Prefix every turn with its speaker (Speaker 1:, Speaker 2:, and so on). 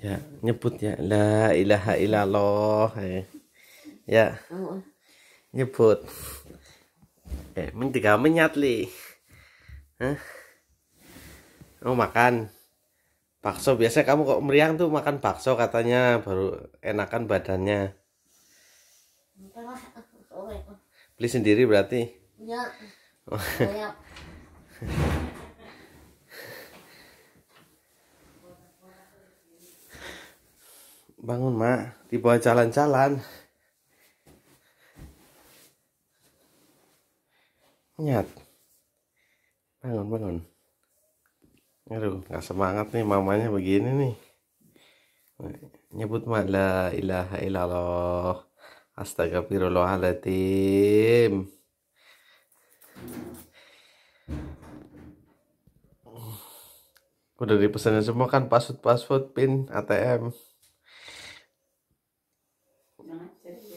Speaker 1: ya nyebut ya la ilaha illallah eh. ya oh. nyebut eh mentega menyat li Hah? mau oh, makan
Speaker 2: bakso biasa kamu kok meriang tuh makan bakso katanya baru enakan badannya beli sendiri berarti ya oh.
Speaker 3: bangun mak dibawa
Speaker 4: jalan-jalan nyat bangun bangun aduh nggak semangat
Speaker 5: nih mamanya begini nih nyebut mak la ilaha illallah astaga
Speaker 6: udah dipesan semua kan password password pin ATM 行。